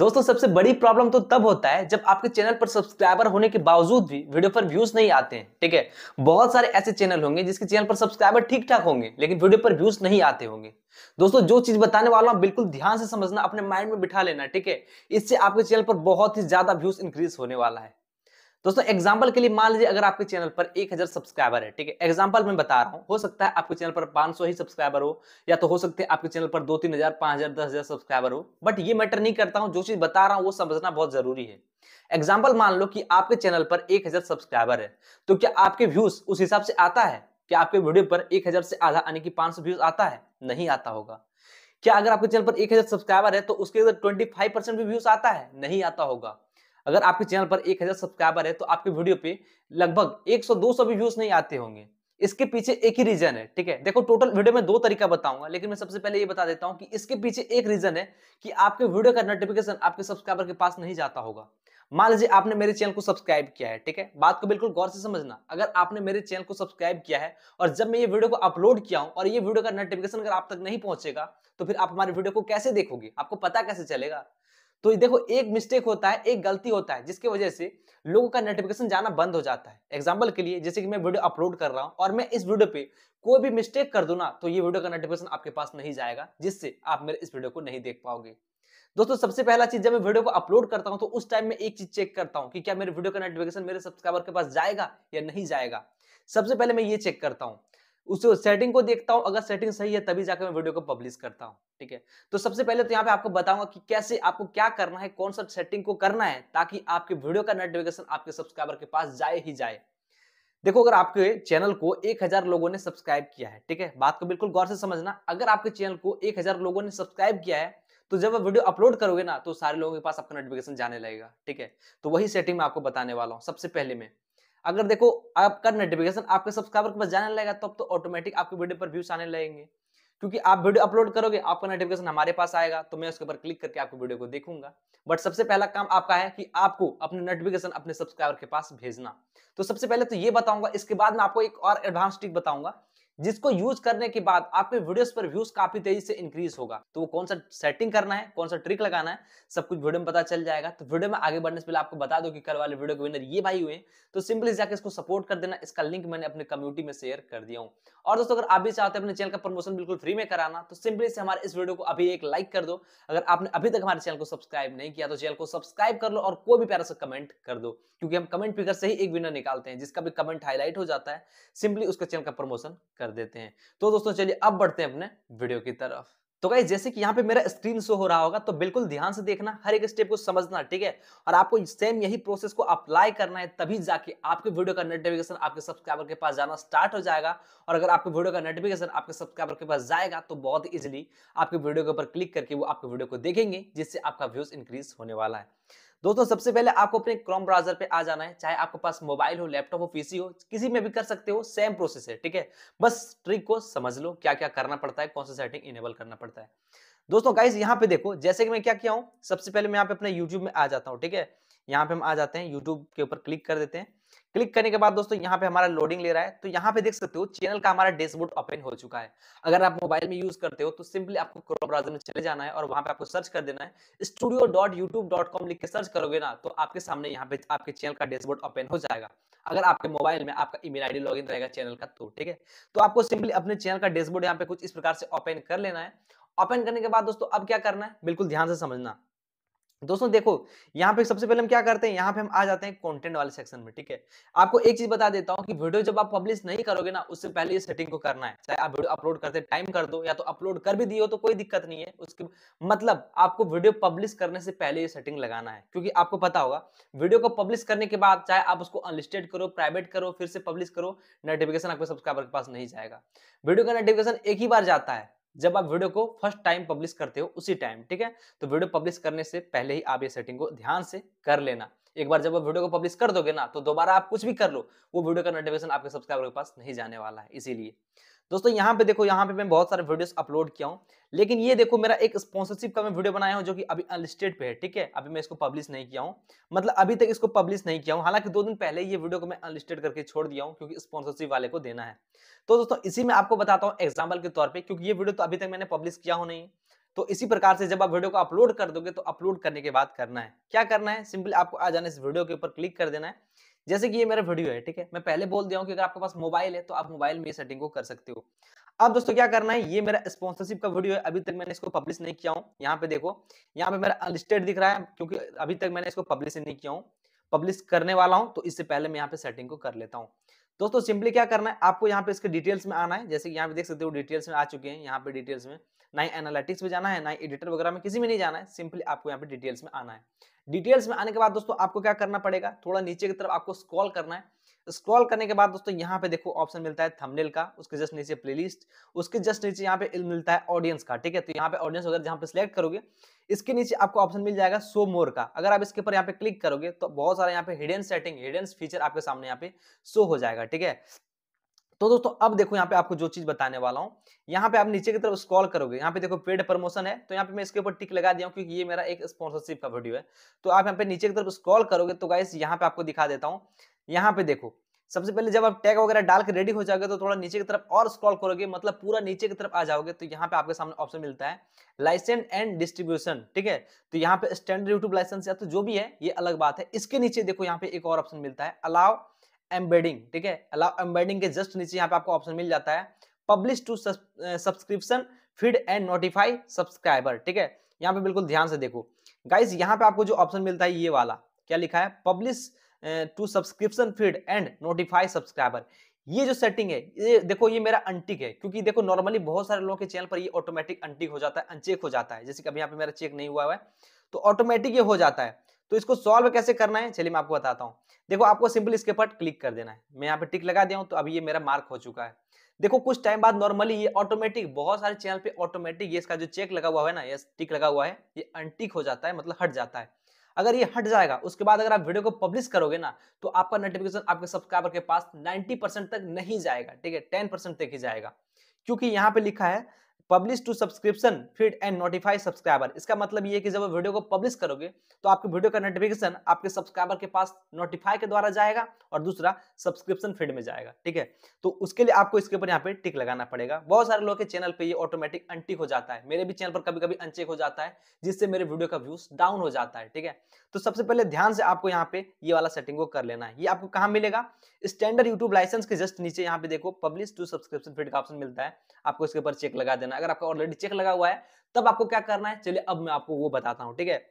दोस्तों सबसे बड़ी प्रॉब्लम तो तब होता है जब आपके चैनल पर सब्सक्राइबर होने के बावजूद भी वीडियो पर व्यूज नहीं आते हैं ठीक है बहुत सारे ऐसे चैनल होंगे जिसके चैनल पर सब्सक्राइबर ठीक ठाक होंगे लेकिन वीडियो पर व्यूज नहीं आते होंगे दोस्तों जो चीज बताने वाला हूं बिल्कुल ध्यान से समझना अपने माइंड में बिठा लेना ठीक है इससे आपके चैनल पर बहुत ही ज्यादा व्यूज इंक्रीज होने वाला है दोस्तों एग्जाम्पल के लिए मान लीजिए अगर आपके चैनल पर एक हजार सब्सक्राइबर है ठीक है एग्जाम्पल मैं बता रहा हूँ हो सकता है आपके चैनल पर 500 ही सब्सक्राइबर हो या तो हो सकते हैं आपके चैनल पर दो तीन हजार पांच हजार दस हजार सब्सक्राइबर हो बट ये मैटर नहीं करता हूँ जो चीज बता रहा हूँ वो समझना बहुत जरूरी है एग्जाम्पल मान लो कि आपके चैनल पर एक सब्सक्राइबर है तो क्या आपके व्यूज उस हिसाब से आता है क्या आपके वीडियो पर एक हजार से आधा यानी कि पांच व्यूज आता है नहीं आता होगा क्या अगर आपके चैनल पर एक हजार सब्सक्राइबर है तो उसके अंदर ट्वेंटी फाइव परसेंट भी व्यूज आता है नहीं आता होगा अगर आपके चैनल पर एक हजार सब्सक्राइबर है तो आपके वीडियो पे लगभग 100-200 भी व्यूज नहीं आते होंगे इसके पीछे एक ही रीजन है ठीक है देखो टोटल वीडियो में दो तरीका बताऊंगा लेकिन मैं सबसे पहले ये बता देता हूँ कि इसके पीछे एक रीजन है कि आपके वीडियो का नोटिफिकेशन आपके सब्सक्राइबर के पास नहीं जाता होगा मान लीजिए आपने मेरे चैनल को सब्सक्राइब किया है ठीक है बात को बिल्कुल गौर से समझना अगर आपने मेरे चैनल को सब्सक्राइब किया है और जब मैं ये वीडियो को अपलोड किया हूँ और ये वीडियो का नोटिफिकेशन अगर आप तक नहीं पहुंचेगा तो फिर आप हमारे वीडियो को कैसे देखोगे आपको पता कैसे चलेगा तो देखो एक मिस्टेक होता है एक गलती होता है जिसकी वजह से लोगों का नोटिफिकेशन जाना बंद हो जाता है एग्जाम्पल के लिए जैसे कि मैं वीडियो अपलोड कर रहा हूँ और मैं इस वीडियो पे कोई भी मिस्टेक कर दू ना तो ये वीडियो का नोटिफिकेशन आपके पास नहीं जाएगा जिससे आप मेरे इस वीडियो को नहीं देख पाओगे दोस्तों सबसे पहला चीज जब मैं वीडियो को अपलोड करता हूँ तो उस टाइम में एक चीज चेक करता हूँ कि क्या मेरे वीडियो का नोटिफिकेशन मेरे सब्सक्राइबर के पास जाएगा या नहीं जाएगा सबसे पहले मैं ये चेक करता हूँ उस सेटिंग को देखता हूँ अगर सेटिंग सही है तभी जाकर मैं वीडियो को पब्लिश करता हूँ ठीक है तो सबसे पहले तो यहाँ पे आपको बताऊंगा कि कैसे आपको क्या करना है कौन सा सेटिंग को करना है ताकि आपके वीडियो का नोटिफिकेशन आपके सब्सक्राइबर के पास जाए ही जाए देखो अगर आपके चैनल को हजार लोगों ने सब्सक्राइब किया है ठीक है बात को बिल्कुल गौर से समझना अगर आपके चैनल को हजार लोगों ने सब्सक्राइब किया है तो जब आप वीडियो अपलोड करोगे ना तो सारे लोगों के पास आपका नोटिफिकेशन जाने लगेगा ठीक है तो वही सेटिंग मैं आपको बताने वाला हूँ सबसे पहले मैं अगर देखो आपका नोटिफिकेशन आपके सब्सक्राइबर के पास जाने लगेगा तब तो ऑटोमेटिक आपके वीडियो पर व्यूज आने लगेंगे क्योंकि आप वीडियो अपलोड करोगे आपका नोटिफिकेशन हमारे पास आएगा तो मैं उसके ऊपर क्लिक करके आपको वीडियो को देखूंगा बट सबसे पहला काम आपका है कि आपको अपने नोटिफिकेशन अपने सब्सक्राइबर के पास भेजना तो सबसे पहले तो ये बताऊंगा इसके बाद मैं आपको एक और एडवांस ट्रिक बताऊंगा जिसको यूज करने के बाद आपके वीडियोस पर व्यूज काफी तेजी से इंक्रीज होगा तो वो कौन सा सेटिंग करना है कौन सा ट्रिक लगाना है सब कुछ वीडियो में पता चल जाएगा तो वीडियो में आगे बढ़ने से पहले आपको बता दो कि कल वाले वीडियो के विनर ये भाई हुए तो सिंपली जाकर इसको सपोर्ट कर देना इसका लिंक मैंने अपने कम्युनिटी में शेयर कर दिया हूँ और दोस्तों अगर आप भी चाहते हैं अपने चैनल का प्रमोशन बिल्कुल फ्री में कराना तो सिंपली से हमारे इस वीडियो को अभी एक लाइक कर दो अगर आपने अभी तक हमारे चैनल को सब्सक्राइब नहीं किया तो चैनल को सब्सक्राइब कर लो और कोई भी प्यारा सा कमेंट कर दो क्योंकि हम कमेंट फिगर से ही एक विनर निकालते हैं जिसका भी कमेंट हाईलाइट हो जाता है सिंपली उसका चैनल का प्रमोशन कर कर देते हैं तो दोस्तों चलिए अब बढ़ते हैं अपने वीडियो की तरफ तो गाइस जैसे कि यहाँ पे मेरा स्क्रीन शो हो रहा होगा तो बिल्कुल ध्यान से देखना हर एक स्टेप को समझना ठीक है और आपको सेम यही प्रोसेस को अप्लाई करना है तभी जाके आपके वीडियो का नोटिफिकेशन आपके सब्सक्राइबर के पास जाना स्टार्ट हो जाएगा और अगर आपके वीडियो का नोटिफिकेशन आपके सब्सक्राइबर के पास जाएगा तो बहुत इजिली आपके वीडियो के ऊपर क्लिक करके वो आपके वीडियो को देखेंगे जिससे आपका व्यूज इंक्रीज होने वाला है दोस्तों सबसे पहले आपको अपने क्रोम ब्राउजर पे आ जाना है चाहे आपके पास मोबाइल हो लैपटॉप हो पीसी हो किसी में भी कर सकते हो सेम प्रोसेस है ठीक है बस ट्रिक को समझ लो क्या क्या करना पड़ता है कौन सा सेटिंग इनेबल करना पड़ता है दोस्तों गाइज यहाँ पे देखो जैसे कि मैं क्या किया हूँ सबसे पहले मैं यहाँ पे अपने यूट्यूब में आ जाता हूँ ठीक है यहाँ पे हम आ जाते हैं यूट्यूब के ऊपर क्लिक कर देते हैं क्लिक करने के बाद दोस्तों यहाँ पे हमारा लोडिंग ले रहा है तो यहाँ पे देख सकते हो चैनल का हमारा डैशबोर्ड ओपन हो चुका है अगर आप मोबाइल में यूज करते हो तो सिंपली आपको क्रोम ब्राउजर में चले जाना है और वहां पे आपको सर्च कर देना है studio dot YouTube dot com लिख के सर्च करोगे ना तो आपके सामने यहाँ पे आपके चैनल का डैशबोर्ड ओपन हो जाएगा अगर आपके मोबाइल में आपका ईमेल आईडी लॉगिन रहेगा चैनल का तो ठीक है तो आपको सिंपली अपने चैनल का डैशबोर्ड यहाँ पे कुछ इस प्रकार से ओपन कर लेना है ओपन करने के बाद दोस्तों अब क्या करना है बिल्कुल ध्यान से समझना दोस्तों देखो यहाँ पे सबसे पहले हम क्या करते हैं यहाँ पे हम आ जाते हैं कंटेंट वाले सेक्शन में ठीक है आपको एक चीज बता देता हूँ कि वीडियो जब आप पब्लिश नहीं करोगे ना उससे पहले ये सेटिंग को करना है चाहे आप वीडियो अपलोड करते टाइम कर दो या तो अपलोड कर भी दिए हो तो कोई दिक्कत नहीं है उसके मतलब आपको वीडियो पब्लिश करने से पहले ये सेटिंग लगाना है क्योंकि आपको पता होगा वीडियो को पब्लिश करने के बाद चाहे आप उसको अनलिस्टेड करो प्राइवेट करो फिर से पब्लिश करो नोटिफिकेशन आपके सब्सक्राइबर के पास नहीं जाएगा वीडियो का नोटिफिकेशन एक ही बार जाता है जब आप वीडियो को फर्स्ट टाइम पब्लिश करते हो उसी टाइम ठीक है तो वीडियो पब्लिश करने से पहले ही आप ये सेटिंग को ध्यान से कर लेना एक बार जब आप वीडियो को पब्लिश कर दोगे ना तो दोबारा आप कुछ भी कर लो वो वीडियो का नोटिफिकेशन आपके सब्सक्राइबर के पास नहीं जाने वाला है इसीलिए दोस्तों यहाँ पे देखो यहाँ पे मैं बहुत सारे वीडियोस अपलोड किया हूँ लेकिन ये देखो मेरा एक स्पॉन्सरशिप का मैं वीडियो बनाया हूँ जो कि अभी अनलिस्टेड पे है ठीक है अभी मैं इसको पब्लिश नहीं किया हूँ मतलब अभी तक इसको पब्लिश नहीं किया हूँ हालांकि दो दिन पहले ये वीडियो को मैं अनलिस्टेड करके छोड़ दिया हूँ क्योंकि स्पॉन्सरशिप वाले को देना है तो दोस्तों इसी में आपको बताता हूँ एग्जाम्पल के तौर पर क्योंकि ये वीडियो तो अभी तक मैंने पब्लिश किया हो नहीं तो इसी प्रकार से जब आप वीडियो को अपलोड कर दोगे तो अपलोड करने के बाद करना है क्या करना है सिंपली आपको आ जाने इस वीडियो के ऊपर क्लिक कर देना है जैसे कि ये मेरा वीडियो है ठीक है मैं पहले बोल दिया हूँ कि अगर आपके पास मोबाइल है तो आप मोबाइल में सेटिंग को कर सकते हो अब दोस्तों क्या करना है ये मेरा स्पॉन्सरशिप का वीडियो है अभी तक मैंने इसको पब्लिश नहीं किया हूँ यहाँ पे देखो यहाँ पे मेरा अनलिस्टेड दिख रहा है क्योंकि अभी तक मैंने इसको पब्लिश नहीं किया हूँ पब्लिश करने वाला हूँ तो इससे पहले मैं यहाँ पे सेटिंग को कर लेता हूँ दोस्तों सिंपली क्या करना है आपको यहाँ पे इसके डिटेल्स में आना है जैसे कि यहाँ पे देख सकते हो डिटेल्स में आ चुके हैं यहाँ पे डिटेल्स में ना ही एनालिटिक्स में जाना है ना ही एडिटर वगैरह में किसी में नहीं जाना है सिंपली आपको यहाँ पे डिटेल्स में आना है डिटेल्स में आने के बाद दोस्तों आपको क्या करना पड़ेगा थोड़ा नीचे की तरफ आपको स्क्रॉल करना है स्क्रॉल करने के बाद दोस्तों यहाँ पे देखो ऑप्शन मिलता है थंबनेल का उसके जस्ट नीचे प्लेलिस्ट उसके जस्ट नीचे यहाँ पे मिलता है ऑडियंस का ठीक है तो यहाँ पे ऑडियंस अगर जहाँ पे सिलेक्ट करोगे इसके नीचे आपको ऑप्शन मिल जाएगा सो मोर का अगर आप इसके ऊपर यहाँ पे क्लिक करोगे तो बहुत सारे यहाँ पे हिडन सेटिंग हिडन फीचर आपके सामने यहाँ पे शो हो जाएगा ठीक है तो दोस्तों अब देखो यहाँ पे आपको जो चीज बताने वाला हूँ यहाँ पे आप नीचे की तरफ स्क्रॉल करोगे यहाँ पे देखो पेड प्रमोशन है तो यहाँ पे मैं इसके ऊपर टिक लगा दिया हूँ क्योंकि ये मेरा एक स्पॉन्सरशिप का वीडियो है तो आप यहाँ पे नीचे की तरफ स्क्रॉल करोगे तो गाइस यहाँ पे आपको दिखा देता हूँ यहाँ पे देखो सबसे पहले जब आप टैग वगैरह डाल के रेडी हो जाओगे तो थोड़ा नीचे की तरफ और स्क्रॉल करोगे मतलब पूरा नीचे की तरफ आ जाओगे तो यहाँ पे आपके सामने ऑप्शन मिलता है लाइसेंस एंड डिस्ट्रीब्यूशन ठीक है तो यहाँ पे स्टैंडर्ड यूट्यूब लाइसेंस या तो जो भी है ये अलग बात है इसके नीचे देखो यहाँ पे एक और ऑप्शन मिलता है अलाव एम्बेडिंग ठीक है अलाउ एम्बेडिंग के जस्ट नीचे यहाँ पे आपको ऑप्शन मिल जाता है publish to subscription feed and notify subscriber ठीक है यहाँ पे बिल्कुल ध्यान से देखो गाइज यहाँ पे आपको जो ऑप्शन मिलता है ये वाला क्या लिखा है publish to subscription feed and notify subscriber ये जो सेटिंग है ये देखो ये मेरा अंटिक है क्योंकि देखो नॉर्मली बहुत सारे लोगों के चैनल पर ये ऑटोमेटिक अंटिक हो जाता है अनचेक हो जाता है जैसे कि अभी यहाँ पे मेरा चेक नहीं हुआ हुआ है तो ऑटोमेटिक ये हो जाता है तो इसको सॉल्व कैसे करना है चलिए मैं आपको बताता हूँ देखो आपको सिंपल इसके पर क्लिक कर देना है मैं यहाँ पे टिक लगा दिया हूँ तो अभी ये मेरा मार्क हो चुका है देखो कुछ टाइम बाद नॉर्मली ये ऑटोमेटिक बहुत सारे चैनल पे ऑटोमेटिक ये इसका जो चेक लगा हुआ है ना ये टिक लगा हुआ है ये अनटिक हो जाता है मतलब हट जाता है अगर ये हट जाएगा उसके बाद अगर आप वीडियो को पब्लिश करोगे ना तो आपका नोटिफिकेशन आपके सब्सक्राइबर के पास नाइनटी परसेंट तक नहीं जाएगा ठीक है टेन परसेंट तक ही जाएगा क्योंकि यहाँ पे लिखा है publish to subscription feed and notify subscriber इसका मतलब ये कि जब वीडियो को पब्लिश करोगे तो आपके वीडियो का नोटिफिकेशन आपके सब्सक्राइबर के पास नोटिफाई के द्वारा जाएगा और दूसरा सब्सक्रिप्शन फीड में जाएगा ठीक है तो उसके लिए आपको इसके ऊपर यहाँ पे टिक लगाना पड़ेगा बहुत सारे लोग के चैनल पर ये ऑटोमेटिक अनटिक हो जाता है मेरे भी चैनल पर कभी कभी अनचेक हो जाता है जिससे मेरे वीडियो का व्यूज डाउन हो जाता है ठीक है तो सबसे पहले ध्यान से आपको यहाँ पे ये वाला सेटिंग को कर लेना है ये आपको कहाँ मिलेगा स्टैंडर्ड यूट्यूब लाइसेंस के जस्ट नीचे यहाँ पे देखो पब्लिश टू सब्सक्रिप्शन फीड का ऑप्शन मिलता है आपको इसके ऊपर चेक लगा देना करना है अगर आपका ऑलरेडी चेक लगा हुआ है तब आपको क्या करना है चलिए अब मैं आपको वो बताता हूँ ठीक है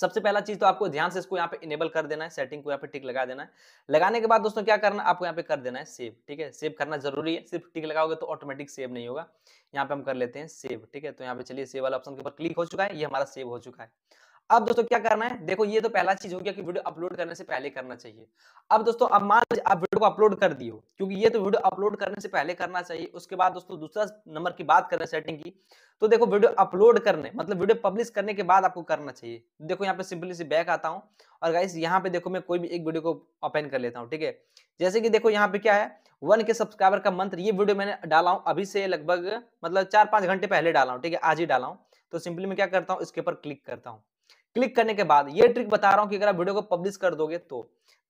सबसे पहला चीज तो आपको ध्यान से इसको यहाँ पे इनेबल कर देना है सेटिंग को यहाँ पे टिक लगा देना है लगाने के बाद दोस्तों क्या करना है आपको यहाँ पे कर देना है सेव ठीक है सेव करना जरूरी है सिर्फ टिक लगाओगे तो ऑटोमेटिक सेव नहीं होगा यहाँ पे हम कर लेते हैं सेव ठीक है तो यहाँ पे चलिए सेव वाला ऑप्शन के ऊपर क्लिक हो चुका है ये हमारा सेव हो चुका है अब दोस्तों क्या करना है देखो ये तो पहला चीज हो गया कि वीडियो अपलोड करने से पहले करना चाहिए अब दोस्तों अब मान लीजिए आप वीडियो को अपलोड कर दियो क्योंकि ये तो वीडियो अपलोड करने से पहले करना चाहिए उसके बाद दोस्तों दूसरा नंबर की बात करें सेटिंग की तो देखो वीडियो अपलोड करने मतलब वीडियो पब्लिश करने के बाद आपको करना चाहिए देखो यहाँ पे सिंपली से बैक आता हूँ और गाइस यहाँ पे देखो मैं कोई भी एक वीडियो को ओपन कर लेता हूँ ठीक है जैसे कि देखो यहाँ पे क्या है वन के सब्सक्राइबर का मंथ ये वीडियो मैंने डाला हूँ अभी से लगभग मतलब चार पांच घंटे पहले डाला हूँ ठीक है आज ही डाला हूँ तो सिंपली मैं क्या करता हूँ इसके ऊपर क्लिक करता हूँ क्लिक करने के बाद ये ट्रिक बता रहा हूँ कि अगर आप वीडियो को पब्लिश कर दोगे तो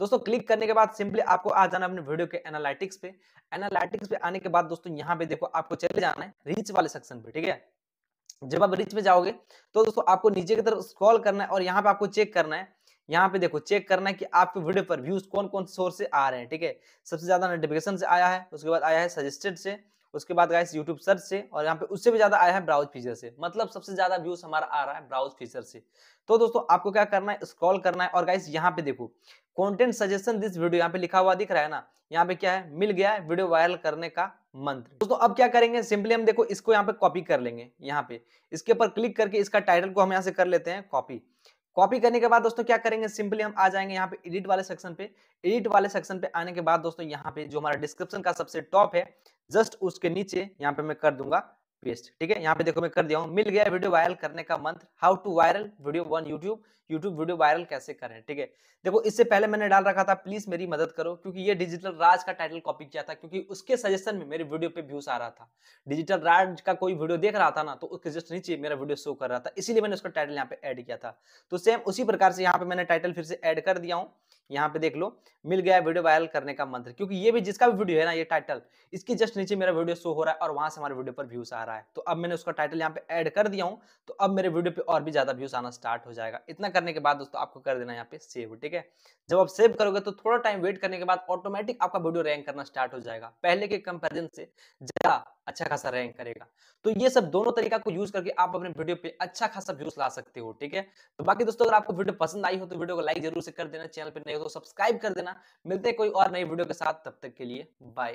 दोस्तों क्लिक करने के बाद सिंपली आपको आ जाना अपने वीडियो के एनालिटिक्स पे एनालिटिक्स पे आने के बाद दोस्तों यहाँ पे देखो आपको चले जाना है रीच वाले सेक्शन पे ठीक है जब आप रीच में जाओगे तो दोस्तों आपको नीचे की तरफ स्क्रॉल करना है और यहाँ पे आपको चेक करना है यहाँ पे देखो चेक करना है कि आपके वीडियो पर व्यूज कौन कौन सोर्स से आ रहे हैं ठीक है सबसे ज्यादा नोटिफिकेशन से आया है उसके बाद आया है सजेस्टेड से उसके बाद गाइस यूट्यूब सर्च से और यहाँ पे उससे भी ज्यादा आया है ब्राउज फीचर से मतलब सबसे ज्यादा व्यूज हमारा आ रहा है ब्राउज फीचर से तो दोस्तों आपको क्या करना है स्क्रॉल करना है और गाइस यहाँ पे देखो कंटेंट सजेशन दिस वीडियो यहाँ पे लिखा हुआ दिख रहा है ना यहाँ पे क्या है मिल गया है वीडियो वायरल करने का मंत्र दोस्तों अब क्या करेंगे सिंपली हम देखो इसको यहाँ पे कॉपी कर लेंगे यहाँ पे इसके ऊपर क्लिक करके इसका टाइटल को हम यहाँ से कर लेते हैं कॉपी कॉपी करने के बाद दोस्तों क्या करेंगे सिंपली हम आ जाएंगे यहाँ पे एडिट वाले सेक्शन पे एडिट वाले सेक्शन पे आने के बाद दोस्तों यहाँ पे जो हमारा डिस्क्रिप्शन का सबसे टॉप है जस्ट उसके नीचे यहाँ पे मैं कर दूंगा पेस्ट ठीक है यहाँ पे देखो मैं कर दिया हूँ मिल गया वीडियो वायरल करने का मंत्र how to viral video on YouTube YouTube video viral कैसे करें ठीक है देखो इससे पहले मैंने डाल रखा था प्लीज मेरी मदद करो क्योंकि ये डिजिटल राज का टाइटल कॉपी किया था क्योंकि उसके सजेशन में मेरे वीडियो पे व्यूज आ रहा था डिजिटल राज का कोई वीडियो देख रहा था ना तो उसके जस्ट नीचे मेरा वीडियो शो कर रहा था इसीलिए मैंने उसका टाइटल यहाँ पे एड किया था तो सेम उसी प्रकार से यहाँ पे मैंने टाइटल फिर से एड कर दिया हूँ यहाँ पे देख लो मिल गया वीडियो वायरल करने का मंत्र क्योंकि ये भी जिसका भी वीडियो है ना ये टाइटल इसके जस्ट नीचे मेरा वीडियो शो हो रहा है और वहां से हमारे वीडियो पर व्यूज आ रहा है रहा है तो अब मैंने उसका टाइटल यहाँ पे ऐड कर दिया हूँ तो अब मेरे वीडियो पे और भी ज़्यादा व्यूज आना स्टार्ट हो जाएगा इतना करने के बाद दोस्तों आपको कर देना यहाँ पे सेव ठीक है जब आप सेव करोगे तो थोड़ा टाइम वेट करने के बाद ऑटोमेटिक आपका वीडियो रैंक करना स्टार्ट हो जाएगा पहले के कंपेरिजन से ज़्यादा अच्छा खासा रैंक करेगा तो ये सब दोनों तरीका को यूज करके आप अपने वीडियो पे अच्छा खासा व्यूज ला सकते हो ठीक है तो बाकी दोस्तों अगर आपको वीडियो पसंद आई हो तो वीडियो को लाइक जरूर से कर देना चैनल पर नहीं हो तो सब्सक्राइब कर देना मिलते हैं कोई और नई वीडियो के साथ तब तक के लिए बाय